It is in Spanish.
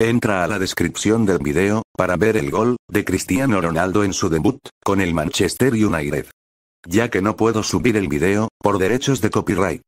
Entra a la descripción del video, para ver el gol, de Cristiano Ronaldo en su debut, con el Manchester United. Ya que no puedo subir el video, por derechos de copyright.